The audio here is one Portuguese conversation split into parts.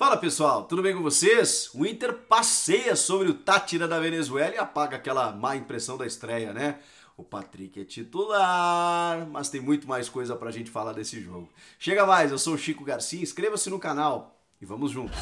Fala pessoal, tudo bem com vocês? O Inter passeia sobre o Tátira da Venezuela e apaga aquela má impressão da estreia, né? O Patrick é titular, mas tem muito mais coisa pra gente falar desse jogo. Chega mais, eu sou o Chico Garcia, inscreva-se no canal e vamos juntos.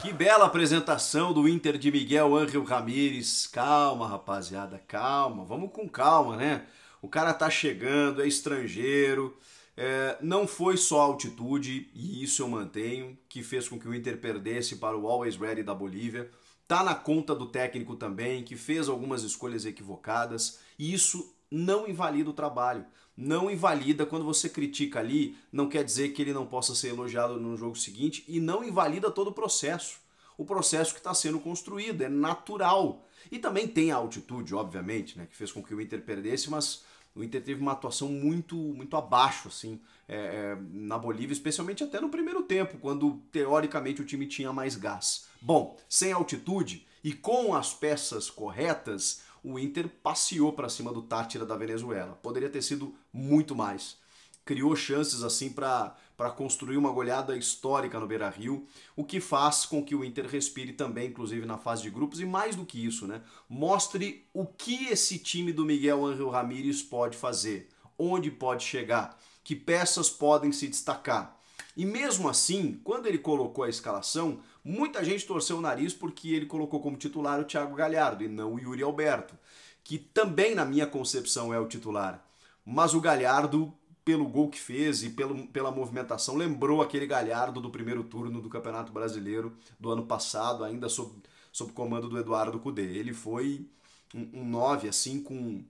Que bela apresentação do Inter de Miguel Ángel Ramírez. Calma, rapaziada, calma. Vamos com calma, né? O cara tá chegando, é estrangeiro. É, não foi só a altitude, e isso eu mantenho, que fez com que o Inter perdesse para o Always Ready da Bolívia. Tá na conta do técnico também, que fez algumas escolhas equivocadas, e isso não invalida o trabalho. Não invalida quando você critica ali, não quer dizer que ele não possa ser elogiado no jogo seguinte, e não invalida todo o processo. O processo que está sendo construído é natural. E também tem a altitude, obviamente, né, que fez com que o Inter perdesse, mas o Inter teve uma atuação muito muito abaixo assim é, é, na Bolívia, especialmente até no primeiro tempo, quando teoricamente o time tinha mais gás. Bom, sem altitude e com as peças corretas, o Inter passeou para cima do Tátira da Venezuela. Poderia ter sido muito mais. Criou chances assim para para construir uma goleada histórica no Beira Rio, o que faz com que o Inter respire também, inclusive na fase de grupos, e mais do que isso, né? Mostre o que esse time do Miguel Angel Ramírez pode fazer, onde pode chegar, que peças podem se destacar. E mesmo assim, quando ele colocou a escalação, muita gente torceu o nariz porque ele colocou como titular o Thiago Galhardo e não o Yuri Alberto, que também, na minha concepção, é o titular. Mas o Galhardo pelo gol que fez e pelo, pela movimentação, lembrou aquele Galhardo do primeiro turno do Campeonato Brasileiro do ano passado, ainda sob, sob comando do Eduardo Cudê. Ele foi um 9, um assim, com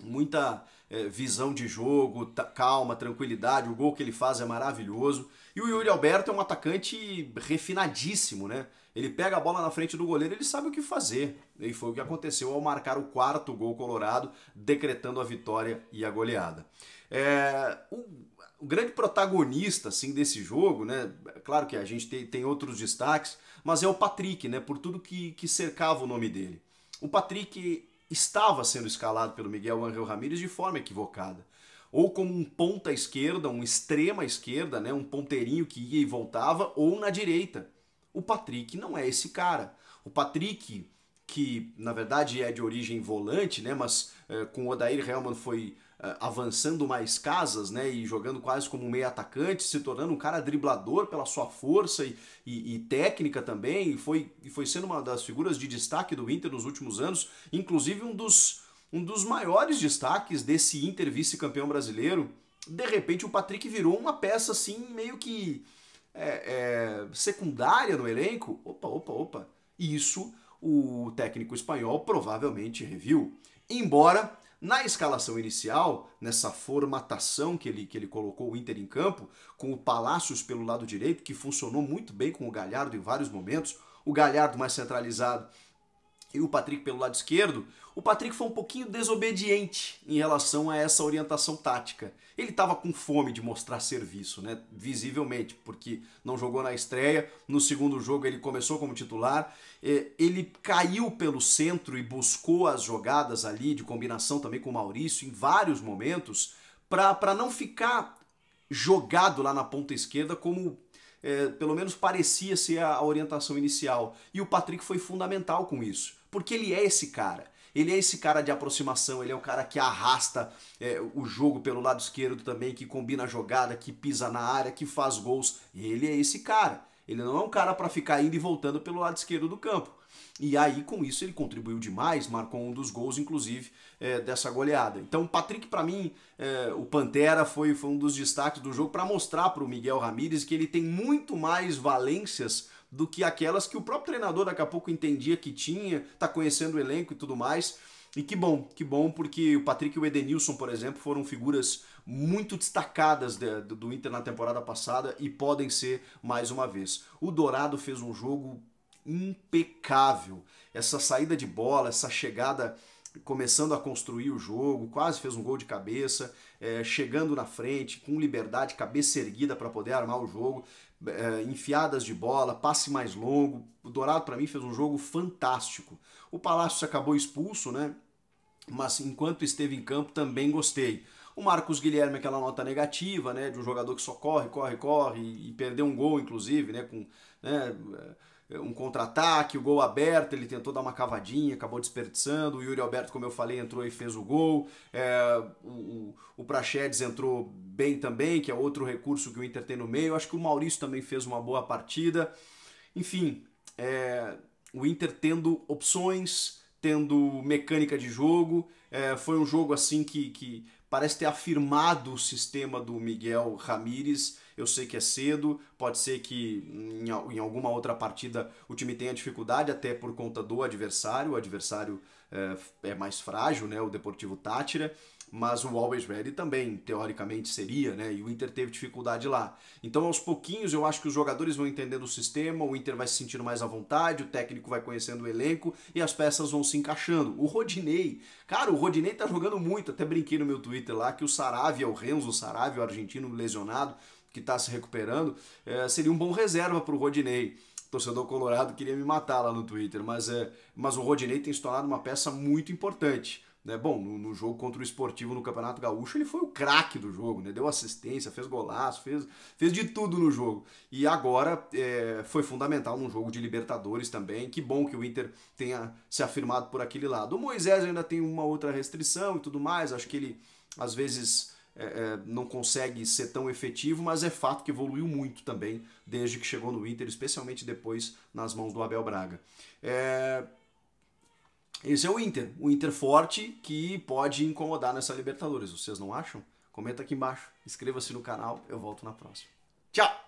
muita é, visão de jogo, calma, tranquilidade. O gol que ele faz é maravilhoso. E o Yuri Alberto é um atacante refinadíssimo, né? Ele pega a bola na frente do goleiro, ele sabe o que fazer. E foi o que aconteceu ao marcar o quarto gol colorado, decretando a vitória e a goleada. É, o, o, grande protagonista assim, desse jogo, né? Claro que a gente tem, tem outros destaques, mas é o Patrick, né? Por tudo que, que cercava o nome dele. O Patrick estava sendo escalado pelo Miguel Angel Ramírez de forma equivocada. Ou como um ponta esquerda, um extrema esquerda, né, um ponteirinho que ia e voltava, ou na direita. O Patrick não é esse cara. O Patrick, que na verdade é de origem volante, né, mas é, com o Odair Helman foi eh, avançando mais casas, né, e jogando quase como um meio atacante, se tornando um cara driblador pela sua força e, e, e técnica também, e foi, e foi sendo uma das figuras de destaque do Inter nos últimos anos, inclusive um dos, um dos maiores destaques desse Inter vice-campeão brasileiro. De repente o Patrick virou uma peça assim, meio que é, é, secundária no elenco. Opa, opa, opa. Isso o técnico espanhol provavelmente reviu. Embora na escalação inicial, nessa formatação que ele, que ele colocou o Inter em campo, com o Palácios pelo lado direito, que funcionou muito bem com o Galhardo em vários momentos, o Galhardo mais centralizado e o Patrick pelo lado esquerdo, o Patrick foi um pouquinho desobediente em relação a essa orientação tática. Ele estava com fome de mostrar serviço, né? Visivelmente, porque não jogou na estreia, no segundo jogo ele começou como titular, é, ele caiu pelo centro e buscou as jogadas ali de combinação também com o Maurício em vários momentos para não ficar jogado lá na ponta esquerda como é, pelo menos parecia ser a orientação inicial. E o Patrick foi fundamental com isso. Porque ele é esse cara. Ele é esse cara de aproximação, ele é o cara que arrasta é, o jogo pelo lado esquerdo também, que combina a jogada, que pisa na área, que faz gols. Ele é esse cara. Ele não é um cara para ficar indo e voltando pelo lado esquerdo do campo. E aí, com isso, ele contribuiu demais, marcou um dos gols, inclusive, é, dessa goleada. Então, Patrick, para mim, é, o Pantera foi, foi um dos destaques do jogo para mostrar para o Miguel Ramírez que ele tem muito mais valências do que aquelas que o próprio treinador daqui a pouco entendia que tinha, tá conhecendo o elenco e tudo mais. E que bom, que bom, porque o Patrick e o Edenilson, por exemplo, foram figuras muito destacadas de, do Inter na temporada passada e podem ser mais uma vez. O Dourado fez um jogo impecável. Essa saída de bola, essa chegada começando a construir o jogo, quase fez um gol de cabeça, é, chegando na frente, com liberdade, cabeça erguida para poder armar o jogo. Eh, enfiadas de bola, passe mais longo. O Dourado, para mim, fez um jogo fantástico. O Palácio acabou expulso, né? Mas enquanto esteve em campo, também gostei. O Marcos Guilherme, aquela nota negativa, né? De um jogador que só corre, corre, corre e, e perdeu um gol, inclusive, né? Com, né? um contra-ataque, o gol aberto, ele tentou dar uma cavadinha, acabou desperdiçando. O Yuri Alberto, como eu falei, entrou e fez o gol. É, o, o, o entrou bem também, que é outro recurso que o Inter tem no meio. Acho que o Maurício também fez uma boa partida. Enfim, é, o Inter tendo opções, tendo mecânica de jogo. É, foi um jogo assim que, que parece ter afirmado o sistema do Miguel Ramírez. Eu sei que é cedo, pode ser que em, alguma outra partida o time tenha dificuldade, até por conta do adversário. O adversário é, é mais frágil, né? O Deportivo Tátira mas o Always Ready também, teoricamente, seria, né? E o Inter teve dificuldade lá. Então, aos pouquinhos, eu acho que os jogadores vão entendendo o sistema, o Inter vai se sentindo mais à vontade, o técnico vai conhecendo o elenco e as peças vão se encaixando. O Rodinei, cara, o Rodinei tá jogando muito, até brinquei no meu Twitter lá que o Saravia, é o Renzo Saravia, o argentino lesionado, que tá se recuperando, eh, seria um bom reserva pro Rodinei torcedor colorado queria me matar lá no Twitter, mas, é, mas o Rodinei tem se tornado uma peça muito importante. Né? Bom, no, no jogo contra o Esportivo no Campeonato Gaúcho, ele foi o craque do jogo, né? deu assistência, fez golaço, fez, fez de tudo no jogo. E agora é, foi fundamental num jogo de Libertadores também. Que bom que o Inter tenha se afirmado por aquele lado. O Moisés ainda tem uma outra restrição e tudo mais, acho que ele às vezes é, é, não consegue ser tão efetivo, mas é fato que evoluiu muito também desde que chegou no Inter, especialmente depois nas mãos do Abel Braga. É... Esse é o Inter, o Inter forte que pode incomodar nessa Libertadores, vocês não acham? Comenta aqui embaixo, inscreva-se no canal, eu volto na próxima. Tchau!